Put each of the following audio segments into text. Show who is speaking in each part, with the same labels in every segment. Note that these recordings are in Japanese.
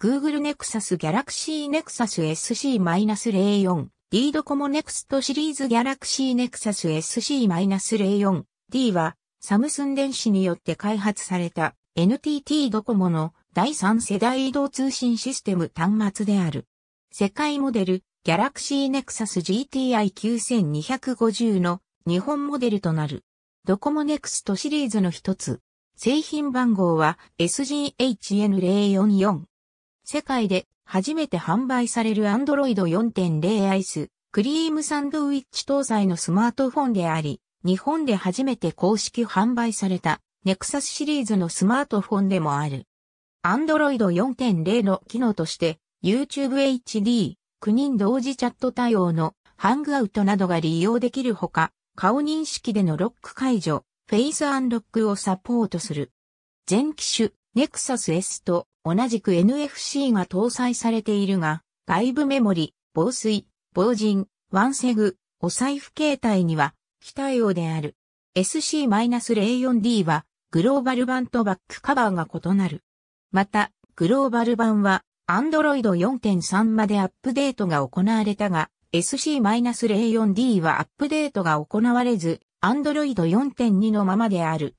Speaker 1: Google Nexus Galaxy Nexus SC-04 D ドコモ NEXT シリーズ Galaxy Nexus SC-04D はサムスン電子によって開発された NTT ドコモの第3世代移動通信システム端末である。世界モデル Galaxy Nexus GTI9250 の日本モデルとなる。ドコモ NEXT シリーズの一つ。製品番号は SGHN044。世界で初めて販売される Android 4.0アイス、クリームサンドウィッチ搭載のスマートフォンであり、日本で初めて公式販売されたネクサスシリーズのスマートフォンでもある。Android 4.0の機能として YouTube HD、9人同時チャット対応のハングアウトなどが利用できるほか、顔認識でのロック解除、フェイスアンロックをサポートする。全機種、ネクサス S と同じく NFC が搭載されているが、外部メモリ、防水、防塵、ワンセグ、お財布形態には非対応である。SC-04D はグローバル版とバックカバーが異なる。また、グローバル版は Android 4.3までアップデートが行われたが、SC-04D はアップデートが行われず、Android 4.2のままである。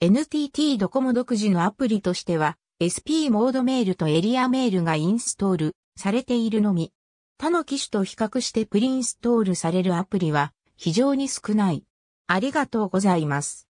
Speaker 1: NTT ドコモ独自のアプリとしては、SP モードメールとエリアメールがインストールされているのみ。他の機種と比較してプリインストールされるアプリは非常に少ない。ありがとうござ
Speaker 2: います。